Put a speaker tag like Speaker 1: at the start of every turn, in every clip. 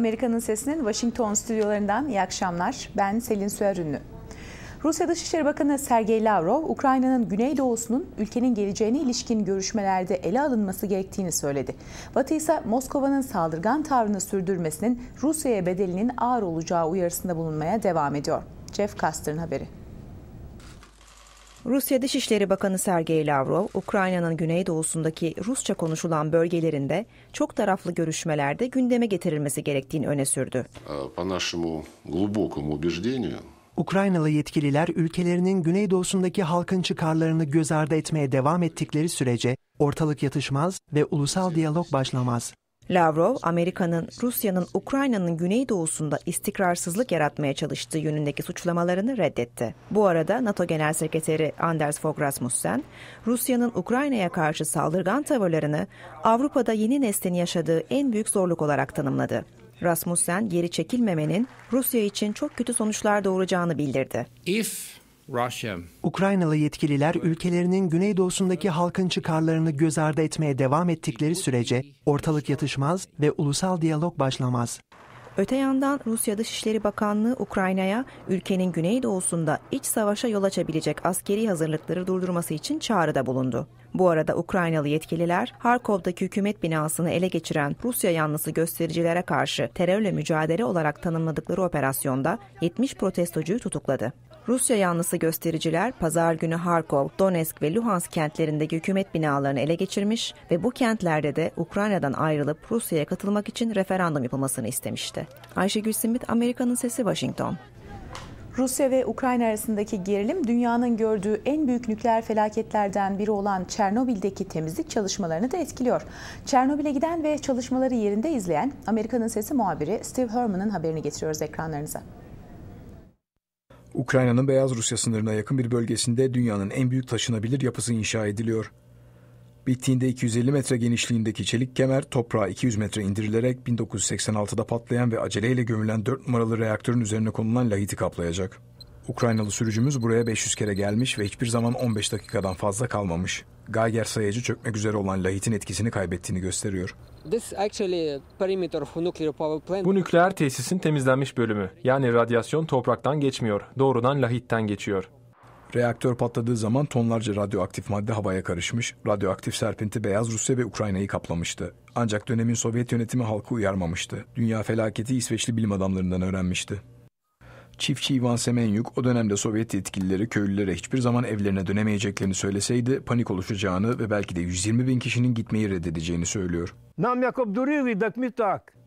Speaker 1: Amerika'nın Sesi'nin Washington stüdyolarından iyi akşamlar. Ben Selin Süerünlü. Rusya Dışişleri Bakanı Sergey Lavrov, Ukrayna'nın güneydoğusunun ülkenin geleceğine ilişkin görüşmelerde ele alınması gerektiğini söyledi. Batı ise Moskova'nın saldırgan tavrını sürdürmesinin Rusya'ya bedelinin ağır olacağı uyarısında bulunmaya devam ediyor. Jeff Custer'ın haberi.
Speaker 2: Rusya Dışişleri Bakanı Sergey Lavrov, Ukrayna'nın güneydoğusundaki Rusça konuşulan bölgelerinde çok taraflı görüşmelerde gündeme getirilmesi gerektiğini öne sürdü.
Speaker 3: Э, Ukraynalı yetkililer ülkelerinin güneydoğusundaki halkın çıkarlarını göz ardı etmeye devam ettikleri sürece ortalık yatışmaz ve ulusal diyalog başlamaz.
Speaker 2: Lavrov, Amerika'nın Rusya'nın Ukrayna'nın güneydoğusunda istikrarsızlık yaratmaya çalıştığı yönündeki suçlamalarını reddetti. Bu arada NATO Genel Sekreteri Anders Fogh Rasmussen, Rusya'nın Ukrayna'ya karşı saldırgan tavırlarını Avrupa'da yeni neslin yaşadığı en büyük zorluk olarak tanımladı. Rasmussen geri çekilmemenin Rusya için çok kötü sonuçlar doğuracağını bildirdi.
Speaker 3: Ukraynalı yetkililer ülkelerinin güneydoğusundaki halkın çıkarlarını göz ardı etmeye devam ettikleri sürece ortalık yatışmaz ve ulusal diyalog başlamaz. Öte
Speaker 2: yandan Rusya Dışişleri Bakanlığı Ukrayna'ya ülkenin güneydoğusunda iç savaşa yol açabilecek askeri hazırlıkları durdurması için çağrıda bulundu. Bu arada Ukraynalı yetkililer Harkov'daki hükümet binasını ele geçiren Rusya yanlısı göstericilere karşı terörle mücadele olarak tanımladıkları operasyonda 70 protestocuyu tutukladı. Rusya yanlısı göstericiler pazar günü Harkov, Donetsk ve Luhansk kentlerindeki hükümet binalarını ele geçirmiş ve bu kentlerde de Ukrayna'dan ayrılıp Rusya'ya katılmak için referandum yapılmasını istemişti. Ayşegül Simit, Amerika'nın Sesi, Washington.
Speaker 1: Rusya ve Ukrayna arasındaki gerilim dünyanın gördüğü en büyük nükleer felaketlerden biri olan Çernobil'deki temizlik çalışmalarını da etkiliyor. Çernobil'e giden ve çalışmaları yerinde izleyen Amerika'nın Sesi muhabiri Steve Herman'ın haberini getiriyoruz ekranlarınıza.
Speaker 4: Ukrayna'nın Beyaz Rusya sınırına yakın bir bölgesinde dünyanın en büyük taşınabilir yapısı inşa ediliyor. Bittiğinde 250 metre genişliğindeki çelik kemer toprağa 200 metre indirilerek 1986'da patlayan ve aceleyle gömülen 4 numaralı reaktörün üzerine konulan lahiti kaplayacak. Ukraynalı sürücümüz buraya 500 kere gelmiş ve hiçbir zaman 15 dakikadan fazla kalmamış. Geiger sayacı çökmek üzere olan lahitin etkisini kaybettiğini gösteriyor. Uh, Bu nükleer tesisin temizlenmiş bölümü. Yani radyasyon topraktan geçmiyor, doğrudan lahitten geçiyor. Reaktör patladığı zaman tonlarca radyoaktif madde havaya karışmış, radyoaktif serpinti beyaz Rusya ve Ukrayna'yı kaplamıştı. Ancak dönemin Sovyet yönetimi halkı uyarmamıştı. Dünya felaketi İsveçli bilim adamlarından öğrenmişti. Çiftçi Ivan Semenyuk o dönemde Sovyet yetkilileri köylülere hiçbir zaman evlerine dönemeyeceklerini söyleseydi panik oluşacağını ve belki de 120 bin kişinin gitmeyi reddedeceğini söylüyor.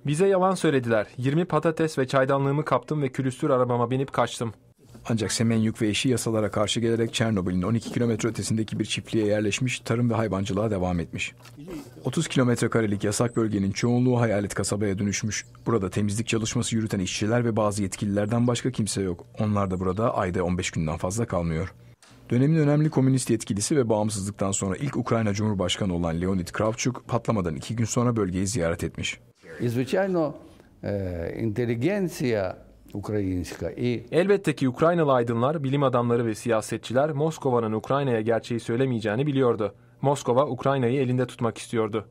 Speaker 4: Bize yalan söylediler. 20 patates ve çaydanlığımı kaptım ve külüstür arabama binip kaçtım. Ancak Semenyuk ve eşi yasalara karşı gelerek Çernobil'in 12 kilometre ötesindeki bir çiftliğe yerleşmiş, tarım ve hayvancılığa devam etmiş. 30 kilometre karelik yasak bölgenin çoğunluğu hayalet kasabaya dönüşmüş. Burada temizlik çalışması yürüten işçiler ve bazı yetkililerden başka kimse yok. Onlar da burada ayda 15 günden fazla kalmıyor. Dönemin önemli komünist yetkilisi ve bağımsızlıktan sonra ilk Ukrayna Cumhurbaşkanı olan Leonid Kravçuk patlamadan iki gün sonra bölgeyi ziyaret etmiş. İzvичайно, eh, inteligensiya Elbette ki Ukraynalı aydınlar, bilim adamları ve siyasetçiler Moskova'nın Ukrayna'ya gerçeği söylemeyeceğini biliyordu. Moskova Ukrayna'yı elinde tutmak istiyordu.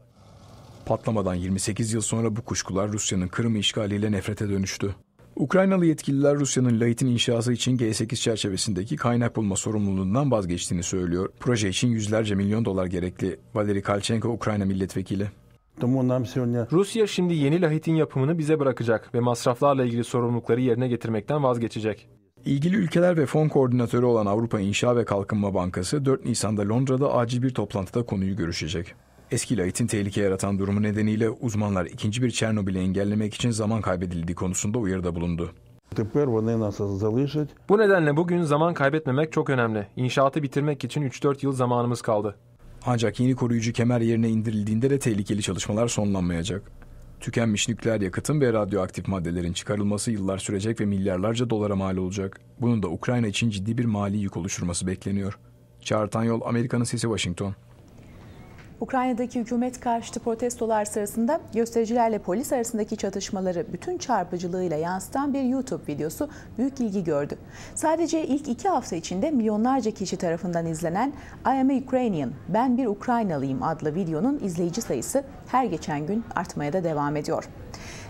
Speaker 4: Patlamadan 28 yıl sonra bu kuşkular Rusya'nın Kırım işgaliyle nefrete dönüştü. Ukraynalı yetkililer Rusya'nın Lait'in inşası için G8 çerçevesindeki kaynak bulma sorumluluğundan vazgeçtiğini söylüyor. Proje için yüzlerce milyon dolar gerekli. Valeri Kalchenko Ukrayna milletvekili. Rusya şimdi yeni lahitin yapımını bize bırakacak ve masraflarla ilgili sorumlulukları yerine getirmekten vazgeçecek. İlgili ülkeler ve fon koordinatörü olan Avrupa İnşa ve Kalkınma Bankası 4 Nisan'da Londra'da acil bir toplantıda konuyu görüşecek. Eski lahitin tehlike yaratan durumu nedeniyle uzmanlar ikinci bir Çernobil'i engellemek için zaman kaybedildiği konusunda uyarıda bulundu. Bu nedenle bugün zaman kaybetmemek çok önemli. İnşaatı bitirmek için 3-4 yıl zamanımız kaldı. Ancak yeni koruyucu kemer yerine indirildiğinde de tehlikeli çalışmalar sonlanmayacak. Tükenmiş nükleer yakıtın ve radyoaktif maddelerin çıkarılması yıllar sürecek ve milyarlarca dolara mal olacak. Bunun da Ukrayna için ciddi bir mali yük oluşturması bekleniyor. Çağrı Tanyol, Amerika'nın Sesi Washington.
Speaker 1: Ukrayna'daki hükümet karşıtı protestolar sırasında göstericilerle polis arasındaki çatışmaları bütün çarpıcılığıyla yansıtan bir YouTube videosu büyük ilgi gördü. Sadece ilk iki hafta içinde milyonlarca kişi tarafından izlenen I Am a Ukrainian, Ben Bir Ukraynalıyım adlı videonun izleyici sayısı her geçen gün artmaya da devam ediyor.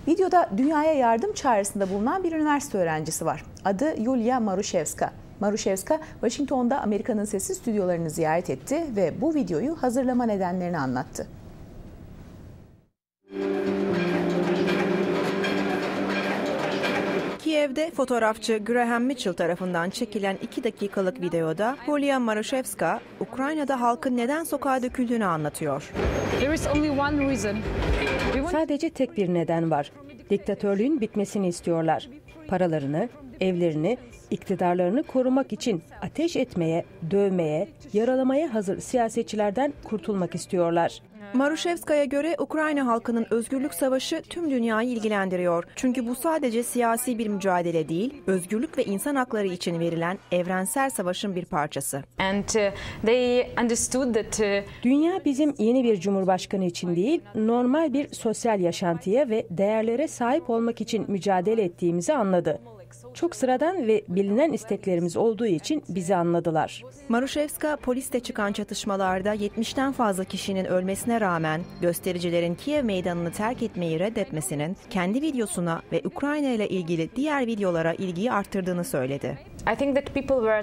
Speaker 1: Videoda dünyaya yardım çağrısında bulunan bir üniversite öğrencisi var. Adı Yulia Marushevska. Marushevska, Washington'da Amerika'nın sesli stüdyolarını ziyaret etti ve bu videoyu hazırlama nedenlerini anlattı.
Speaker 2: Kiev'de fotoğrafçı Graham Mitchell tarafından çekilen 2 dakikalık videoda
Speaker 5: Polya Marushevska, Ukrayna'da halkın neden sokağa döküldüğünü anlatıyor. Sadece tek bir neden var. Diktatörlüğün bitmesini istiyorlar. Paralarını, evlerini iktidarlarını korumak için ateş etmeye, dövmeye, yaralamaya hazır siyasetçilerden kurtulmak istiyorlar. Maruşevska'ya göre Ukrayna halkının özgürlük savaşı tüm dünyayı ilgilendiriyor. Çünkü bu sadece siyasi bir mücadele değil, özgürlük ve insan hakları için verilen evrensel savaşın bir parçası. Uh, uh, Dünya bizim yeni bir cumhurbaşkanı için değil, normal bir sosyal yaşantıya ve değerlere sahip olmak için mücadele ettiğimizi anladı. Çok sıradan ve bilinen isteklerimiz olduğu için bizi anladılar. Marushevska polisle çıkan çatışmalarda 70'ten fazla kişinin ölmesine rağmen
Speaker 2: göstericilerin Kiev meydanını terk etmeyi reddetmesinin kendi videosuna ve Ukrayna ile ilgili diğer videolara ilgiyi arttırdığını söyledi.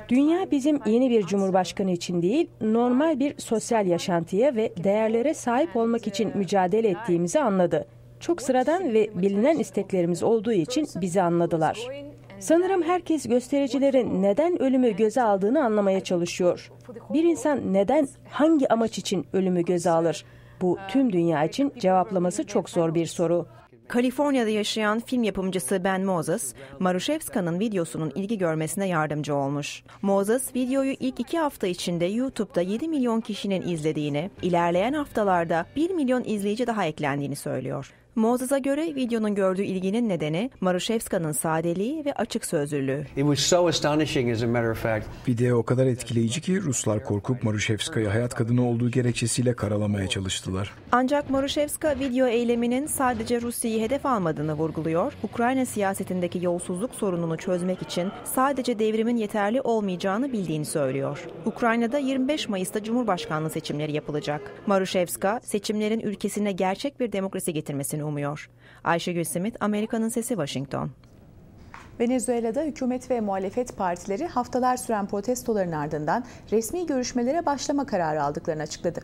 Speaker 5: Dünya bizim yeni bir cumhurbaşkanı için değil, normal bir sosyal yaşantıya ve değerlere sahip olmak için mücadele ettiğimizi anladı. Çok sıradan ve bilinen isteklerimiz olduğu için bizi anladılar. Sanırım herkes göstericilerin neden ölümü göze aldığını anlamaya çalışıyor. Bir insan neden, hangi amaç için ölümü göze alır? Bu tüm dünya için cevaplaması çok zor bir soru. Kaliforniya'da yaşayan film yapımcısı Ben
Speaker 2: Moses, Marushevska'nın videosunun ilgi görmesine yardımcı olmuş. Moses, videoyu ilk iki hafta içinde YouTube'da 7 milyon kişinin izlediğini, ilerleyen haftalarda 1 milyon izleyici daha eklendiğini söylüyor. Moses'a göre videonun gördüğü ilginin nedeni Marushevska'nın sadeliği ve açık sözlülüğü.
Speaker 3: So Video o kadar
Speaker 4: etkileyici ki Ruslar korkup Marushevska'yı hayat kadını olduğu gerekçesiyle karalamaya çalıştılar.
Speaker 2: Ancak Marushevska video eyleminin sadece Rusya'yı hedef almadığını vurguluyor. Ukrayna siyasetindeki yolsuzluk sorununu çözmek için sadece devrimin yeterli olmayacağını bildiğini söylüyor. Ukrayna'da 25 Mayıs'ta Cumhurbaşkanlığı seçimleri yapılacak. Marushevska seçimlerin ülkesine gerçek bir demokrasi getirmesini umuyor. Ayşegül Simit, Amerika'nın Sesi Washington.
Speaker 1: Venezuela'da hükümet ve muhalefet partileri haftalar süren protestoların ardından resmi görüşmelere başlama kararı aldıklarını açıkladı.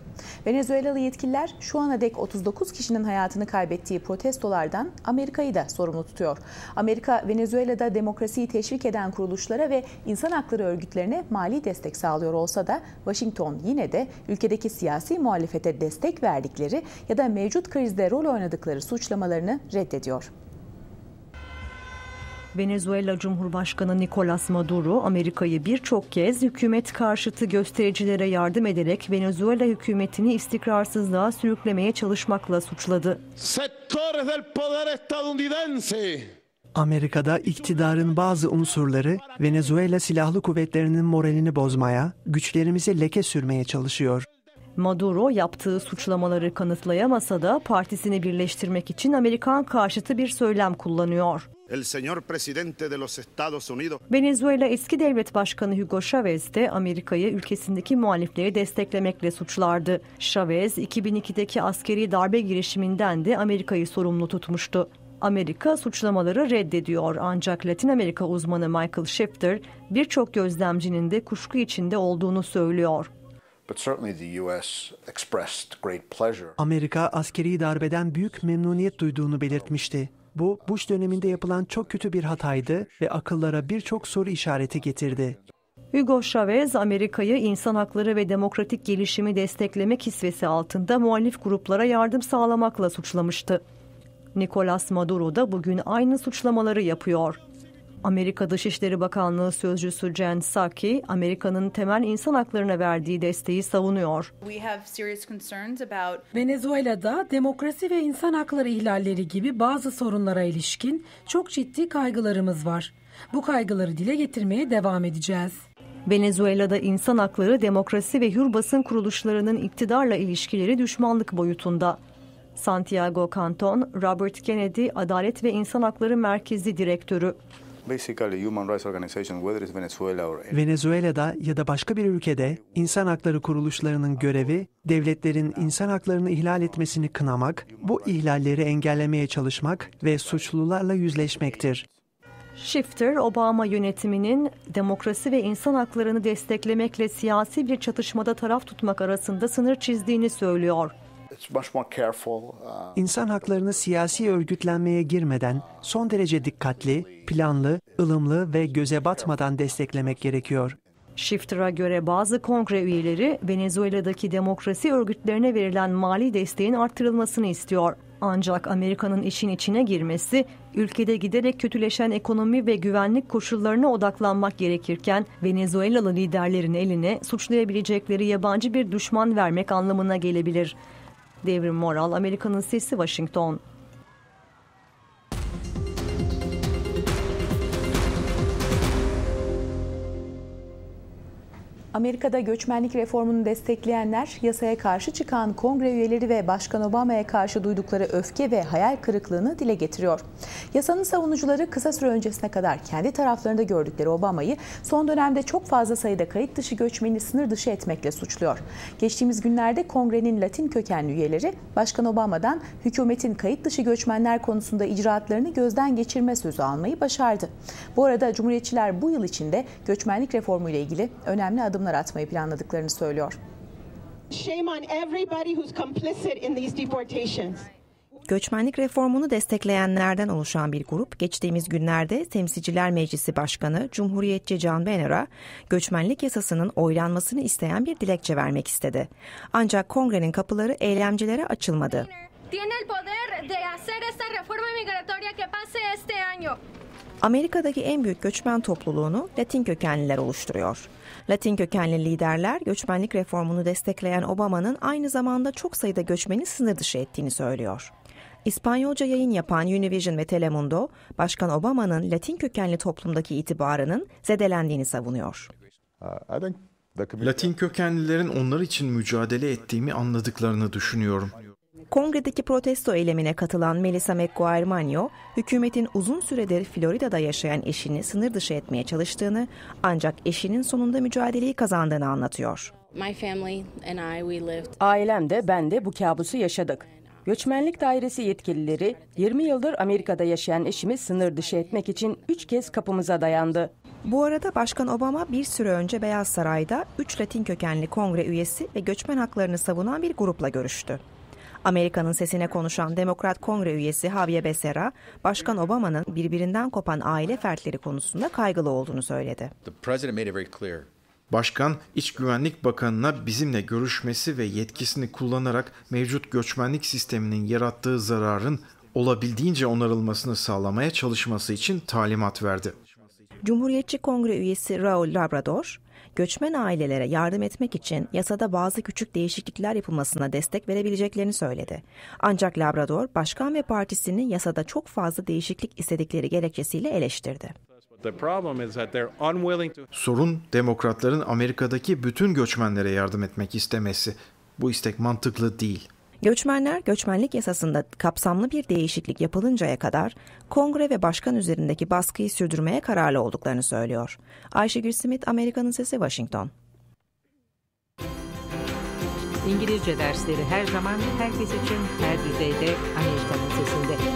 Speaker 1: Venezuelalı yetkililer şu ana dek 39 kişinin hayatını kaybettiği protestolardan Amerika'yı da sorumlu tutuyor. Amerika, Venezuela'da demokrasiyi teşvik eden kuruluşlara ve insan hakları örgütlerine mali destek sağlıyor olsa da Washington yine de ülkedeki siyasi muhalefete destek verdikleri ya da mevcut krizde rol oynadıkları suçlamalarını reddediyor.
Speaker 6: Venezuela Cumhurbaşkanı Nicolas Maduro, Amerika'yı birçok kez hükümet karşıtı göstericilere yardım ederek Venezuela hükümetini istikrarsızlığa sürüklemeye çalışmakla suçladı.
Speaker 3: Amerika'da iktidarın bazı unsurları Venezuela silahlı kuvvetlerinin moralini bozmaya, güçlerimize leke sürmeye çalışıyor.
Speaker 6: Maduro yaptığı suçlamaları kanıtlayamasa da partisini birleştirmek için Amerikan karşıtı bir söylem kullanıyor.
Speaker 2: El señor presidente de los Estados Unidos.
Speaker 6: Venezuela eski devlet başkanı Hugo Chavez de Amerika'yı ülkesindeki muhalifleri desteklemekle suçlardı. Chavez 2002'deki askeri darbe girişiminden de Amerika'yı sorumlu tutmuştu. Amerika suçlamaları reddediyor ancak Latin Amerika uzmanı Michael Shifter birçok gözlemcinin de kuşku içinde
Speaker 3: olduğunu söylüyor. Amerika askeri darbeden büyük memnuniyet duyduğunu belirtmişti. Bu, Bush döneminde yapılan çok kötü bir hataydı ve akıllara birçok soru işareti getirdi.
Speaker 6: Hugo Chavez, Amerika'yı insan hakları ve demokratik gelişimi desteklemek hisvesi altında muhalif gruplara yardım sağlamakla suçlamıştı. Nicolas Maduro da bugün aynı suçlamaları yapıyor. Amerika Dışişleri Bakanlığı sözcüsü Jen Psaki, Amerika'nın temel insan haklarına verdiği desteği savunuyor.
Speaker 1: Venezuela'da
Speaker 6: demokrasi ve insan hakları ihlalleri gibi bazı sorunlara ilişkin çok ciddi kaygılarımız var. Bu kaygıları dile getirmeye devam edeceğiz. Venezuela'da insan hakları, demokrasi ve hür basın kuruluşlarının iktidarla ilişkileri düşmanlık boyutunda. Santiago Canton, Robert Kennedy Adalet ve İnsan Hakları Merkezi Direktörü.
Speaker 4: Venezuela'da
Speaker 3: ya da başka bir ülkede insan hakları kuruluşlarının görevi devletlerin insan haklarını ihlal etmesini kınamak, bu ihlalleri engellemeye çalışmak ve suçlularla yüzleşmektir.
Speaker 6: Shifter, Obama yönetiminin demokrasi ve insan haklarını desteklemekle siyasi bir çatışmada taraf tutmak arasında sınır çizdiğini söylüyor.
Speaker 4: Uh,
Speaker 3: İnsan haklarını siyasi örgütlenmeye girmeden son derece dikkatli, planlı, ılımlı ve göze batmadan desteklemek gerekiyor.
Speaker 6: Shifter'a göre bazı kongre üyeleri Venezuela'daki demokrasi örgütlerine verilen mali desteğin arttırılmasını istiyor. Ancak Amerika'nın işin içine girmesi, ülkede giderek kötüleşen ekonomi ve güvenlik koşullarına odaklanmak gerekirken Venezuelalı liderlerin eline suçlayabilecekleri yabancı bir düşman vermek anlamına gelebilir. Devrim Moral, Amerika'nın Sesi Washington.
Speaker 1: Amerika'da göçmenlik reformunu destekleyenler yasaya karşı çıkan kongre üyeleri ve Başkan Obama'ya karşı duydukları öfke ve hayal kırıklığını dile getiriyor. Yasanın savunucuları kısa süre öncesine kadar kendi taraflarında gördükleri Obama'yı son dönemde çok fazla sayıda kayıt dışı göçmeni sınır dışı etmekle suçluyor. Geçtiğimiz günlerde kongrenin Latin kökenli üyeleri Başkan Obama'dan hükümetin kayıt dışı göçmenler konusunda icraatlarını gözden geçirme sözü almayı başardı. Bu arada Cumhuriyetçiler bu yıl içinde göçmenlik reformu ile ilgili önemli adımlar adımlar atmayı planladıklarını söylüyor.
Speaker 2: Shame on everybody who's complicit in these deportations. Göçmenlik reformunu destekleyenlerden oluşan bir grup geçtiğimiz günlerde Temsilciler Meclisi Başkanı Cumhuriyetçi Can Bener'a göçmenlik yasasının oylanmasını isteyen bir dilekçe vermek istedi. Ancak kongrenin kapıları eylemcilere açılmadı. Amerika'daki en büyük göçmen topluluğunu Latin kökenliler oluşturuyor. Latin kökenli liderler göçmenlik reformunu destekleyen Obama'nın aynı zamanda çok sayıda göçmeni sınır dışı ettiğini söylüyor. İspanyolca yayın yapan Univision ve Telemundo, Başkan Obama'nın Latin kökenli toplumdaki itibarının zedelendiğini savunuyor. Uh,
Speaker 4: Latin kökenlilerin onlar için mücadele ettiğimi anladıklarını düşünüyorum.
Speaker 2: Kongredeki protesto eylemine katılan Melissa McGuire-Manyo, hükümetin uzun süredir Florida'da yaşayan eşini sınır dışı etmeye çalıştığını ancak eşinin sonunda mücadeleyi kazandığını
Speaker 5: anlatıyor. Ailem de ben de bu kabusu yaşadık. Göçmenlik dairesi yetkilileri 20 yıldır Amerika'da yaşayan eşimi sınır dışı etmek için 3 kez kapımıza dayandı. Bu arada Başkan Obama bir süre önce Beyaz Saray'da
Speaker 2: 3 Latin kökenli kongre üyesi ve göçmen haklarını savunan bir grupla görüştü. Amerika'nın sesine konuşan Demokrat Kongre üyesi Javier Becerra, Başkan Obama'nın birbirinden kopan aile fertleri konusunda kaygılı olduğunu söyledi.
Speaker 4: Başkan, İç Güvenlik Bakanı'na bizimle görüşmesi ve yetkisini kullanarak mevcut göçmenlik sisteminin yarattığı zararın olabildiğince onarılmasını sağlamaya çalışması için talimat verdi.
Speaker 2: Cumhuriyetçi Kongre üyesi Raul Labrador, göçmen ailelere yardım etmek için yasada bazı küçük değişiklikler yapılmasına destek verebileceklerini söyledi. Ancak Labrador, başkan ve partisini yasada çok fazla değişiklik istedikleri gerekçesiyle eleştirdi.
Speaker 4: Sorun demokratların Amerika'daki bütün göçmenlere yardım etmek istemesi. Bu istek mantıklı değil.
Speaker 2: Göçmenler göçmenlik yasasında kapsamlı bir değişiklik yapılıncaya kadar kongre ve başkan üzerindeki baskıyı sürdürmeye kararlı olduklarını söylüyor. Ayşegül Simit, Amerika'nın Sesi, Washington.
Speaker 1: İngilizce dersleri her zaman herkes için her düzeyde Amerika'nın sesinde.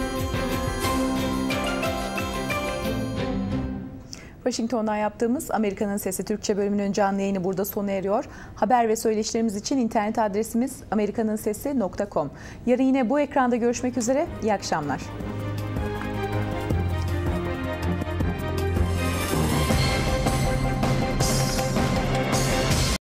Speaker 1: Washington'dan yaptığımız Amerika'nın Sesi Türkçe bölümünün canlı yayını burada sona eriyor. Haber ve söyleşilerimiz için internet adresimiz amerikaninsesi.com. Yarın yine bu ekranda görüşmek üzere. İyi akşamlar.